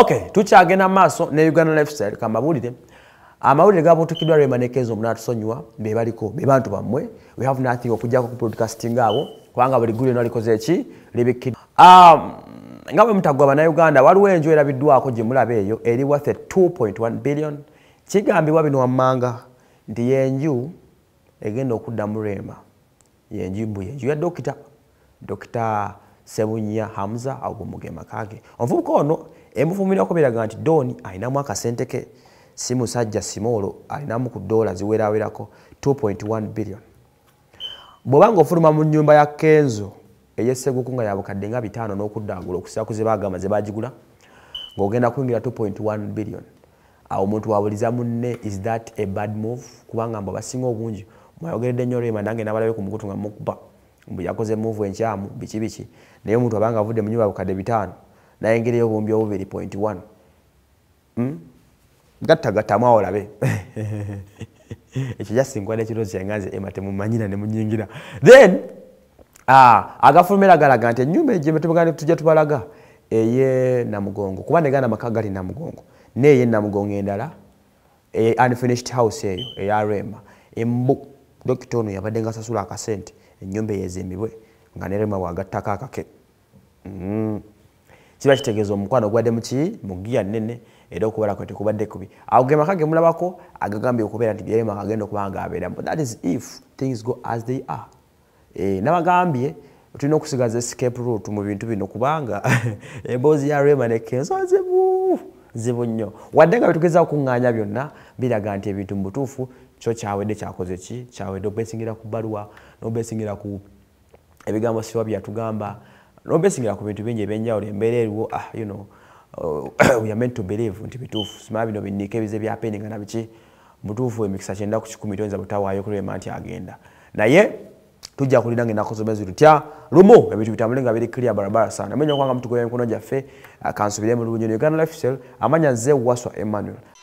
Okay, tucha agena maso ne Uganda lifestyle kama bulide. Amawulire gabutukidwa re manekezo munatsonywa bebaliko bebantu bamwe. We have nothing okujja ku broadcasting abo. Kwanga bali gure nali koze chi libiki. Um ngabe mutagwa bana Uganda waluwe enjoyera bidwa ko jimula beyo eri wa 2.1 billion. Chigambi wabino wa manga ndi yenju egenda okudda murema. Yenju mbuye. Yu ya dokita. Dokita sebunya hamza agumugema kage omvubuka ono emufumira okubiraga nti doni ayinamu akasente ke si musajja simoolo alinamu ku dola ziwerawerako 2.1 billion bw'oba nga ofuluma mu nyumba ya kenzo eyeseguku nga yabukadde nga bitaano n'okuddagula okusiraku ze bagamba ze bagigula ng'ogenda kuyingira 2.1 billion awo omuntu wabuliza munne is that a bad move kubanga mbwe abasinga obungi mwayogeredde nnyo olwema nange n'abalabe ku mukutu nga mukuba yakoze muvu enkyamu biki biki naye omuntu abanga avudde mu nyumba bukadde bitaano nayengereyo obumbi obubiri point one hmm? gattagattamu awo olabe ekyo kyasinkwa nekiroozi kyenganze ema temumanyira ne munyingira then ah, agafulumira galaga nti enyumba tujja tubalaga eye namugongo kuba negaa namaka gali namugongo neye namugongo endala eh, unfinished house eyo eya rema embu dokita ono yabadde nga asasula akasente ennyumba eyezimbibwe nga nerema wagattako akake mm. kiba kitegeeza omukwano gwadde muki mugiya nene era okubala kwe tekubadde kubi ago ge maka ge mulabako agagambye okubeera nti byerema agenda okuba nga abeeramu that is if things go as they are e, nabagambye tulina okusigaza escape route mu bintu bino kubanga emboozi ya rema nekenso zibu zibu nnyo wadde nga bitugezaokukuŋŋaanya byonna biraga nti ebintu mu butuufu kyo kyawedde kyakoze ki kyawedde obesingira ku bbaluwa nobesingira ku ebigambo sifa byatugamba nobesingira ku bintu bingi ebyenjawulo embeera eriwo ah you know, uh, we are meant to believe nti bituufu simaba bino binniika ebize bya peninga nabiki mutuufu emikisa kyenda ku kikumi toyinza butawaayo kulema nti agenda naye tujja kulinanga ennaku zomezi tutya lumu ebintu bitambule nga biri clear barabara sana amenya okwanga mutugoya emikono gyaffe kansubiremu lubunyo uganda lifestyle amanya nze waswa emmanuel